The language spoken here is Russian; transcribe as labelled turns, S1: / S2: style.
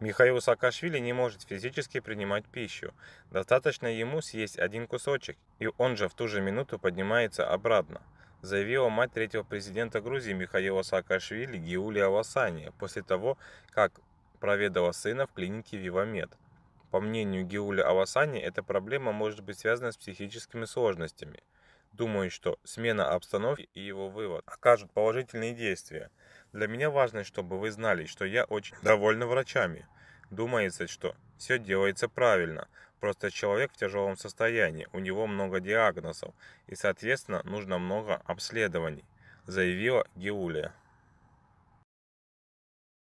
S1: Михаил Саакашвили не может физически принимать пищу. Достаточно ему съесть один кусочек, и он же в ту же минуту поднимается обратно заявила мать третьего президента Грузии Михаила Саакашвили Гиулия Васания после того, как проведала сына в клинике Вивамед. По мнению Гиуля Авасани, эта проблема может быть связана с психическими сложностями – Думаю, что смена обстановки и его вывод окажут положительные действия. Для меня важно, чтобы вы знали, что я очень довольна врачами. Думается, что все делается правильно. Просто человек в тяжелом состоянии, у него много диагнозов и, соответственно, нужно много обследований, заявила Геулия.